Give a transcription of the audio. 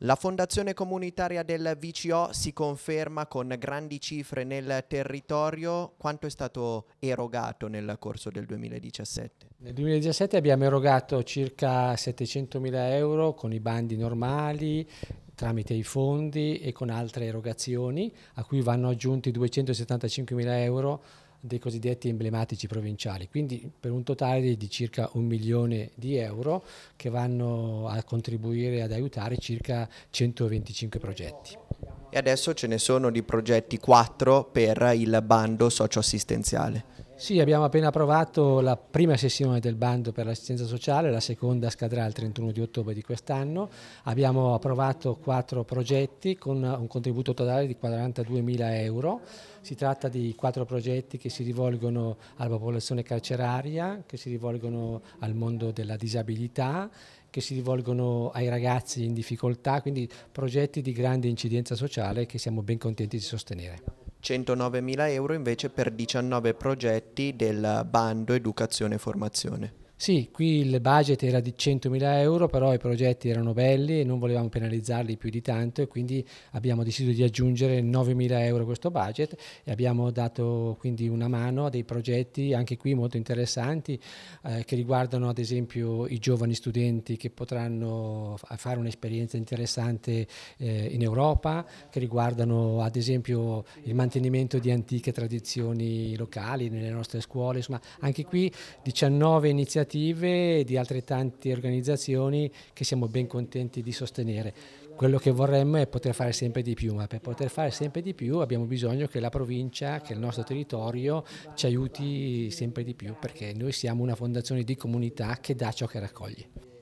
La fondazione comunitaria del VCO si conferma con grandi cifre nel territorio. Quanto è stato erogato nel corso del 2017? Nel 2017 abbiamo erogato circa 700 mila euro con i bandi normali, tramite i fondi e con altre erogazioni, a cui vanno aggiunti 275 mila euro dei cosiddetti emblematici provinciali, quindi per un totale di circa un milione di euro che vanno a contribuire ad aiutare circa 125 progetti. E adesso ce ne sono di progetti 4 per il bando socioassistenziale. Sì, abbiamo appena approvato la prima sessione del bando per l'assistenza sociale, la seconda scadrà il 31 di ottobre di quest'anno. Abbiamo approvato quattro progetti con un contributo totale di 42.000 euro. Si tratta di quattro progetti che si rivolgono alla popolazione carceraria, che si rivolgono al mondo della disabilità che si rivolgono ai ragazzi in difficoltà, quindi progetti di grande incidenza sociale che siamo ben contenti di sostenere. 109.000 euro invece per 19 progetti del bando Educazione e Formazione. Sì, qui il budget era di 100.000 euro, però i progetti erano belli e non volevamo penalizzarli più di tanto e quindi abbiamo deciso di aggiungere 9.000 euro a questo budget e abbiamo dato quindi una mano a dei progetti anche qui molto interessanti eh, che riguardano ad esempio i giovani studenti che potranno fare un'esperienza interessante eh, in Europa, che riguardano ad esempio il mantenimento di antiche tradizioni locali nelle nostre scuole, insomma anche qui 19 iniziative iniziative di altrettanti organizzazioni che siamo ben contenti di sostenere. Quello che vorremmo è poter fare sempre di più, ma per poter fare sempre di più abbiamo bisogno che la provincia, che il nostro territorio ci aiuti sempre di più, perché noi siamo una fondazione di comunità che dà ciò che raccoglie.